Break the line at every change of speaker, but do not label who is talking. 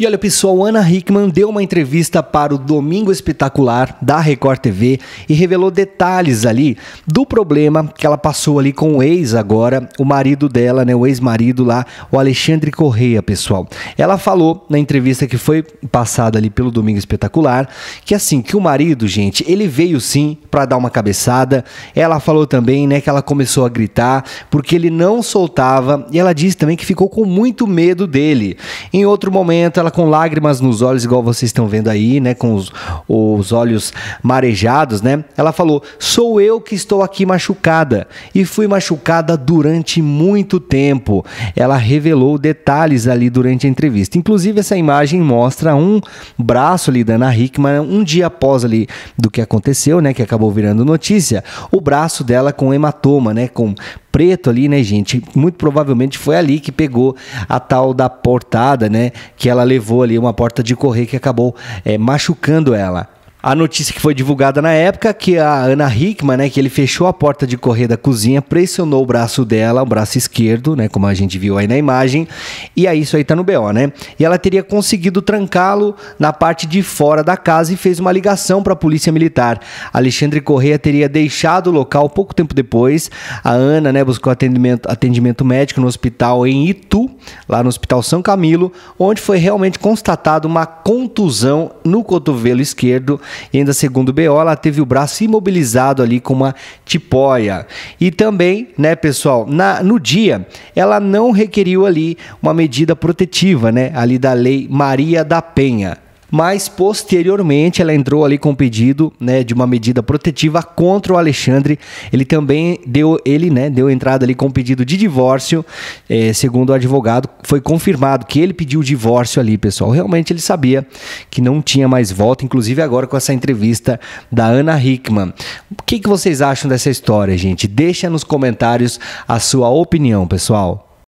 E olha pessoal, Ana Hickman deu uma entrevista para o Domingo Espetacular da Record TV e revelou detalhes ali do problema que ela passou ali com o ex agora, o marido dela, né, o ex-marido lá, o Alexandre Correia, pessoal. Ela falou na entrevista que foi passada ali pelo Domingo Espetacular, que assim, que o marido, gente, ele veio sim para dar uma cabeçada. Ela falou também, né, que ela começou a gritar porque ele não soltava e ela disse também que ficou com muito medo dele. Em outro momento ela com lágrimas nos olhos, igual vocês estão vendo aí, né? Com os, os olhos marejados, né? Ela falou: Sou eu que estou aqui machucada e fui machucada durante muito tempo. Ela revelou detalhes ali durante a entrevista. Inclusive, essa imagem mostra um braço ali da Ana Hickman, um dia após ali do que aconteceu, né? Que acabou virando notícia. O braço dela com hematoma, né? Com preto ali, né, gente? Muito provavelmente foi ali que pegou a tal da portada, né? Que ela levou ali, uma porta de correr que acabou é, machucando ela. A notícia que foi divulgada na época que a Ana Hickman, né, que ele fechou a porta de correr da cozinha, pressionou o braço dela, o braço esquerdo, né, como a gente viu aí na imagem, e aí isso aí tá no BO, né? E ela teria conseguido trancá-lo na parte de fora da casa e fez uma ligação para a polícia militar. Alexandre Correia teria deixado o local pouco tempo depois. A Ana, né, buscou atendimento, atendimento médico no hospital em Itu, lá no Hospital São Camilo, onde foi realmente constatada uma contusão no cotovelo esquerdo e ainda segundo o BO, ela teve o braço imobilizado ali com uma tipóia. E também, né, pessoal, na, no dia, ela não requeriu ali uma medida protetiva, né, ali da lei Maria da Penha mas posteriormente ela entrou ali com um pedido né, de uma medida protetiva contra o Alexandre. Ele também deu, ele né, deu entrada ali com um pedido de divórcio, é, segundo o advogado, foi confirmado que ele pediu o divórcio ali, pessoal. Realmente ele sabia que não tinha mais volta, inclusive agora com essa entrevista da Ana Hickman. O que, que vocês acham dessa história, gente? Deixa nos comentários a sua opinião, pessoal.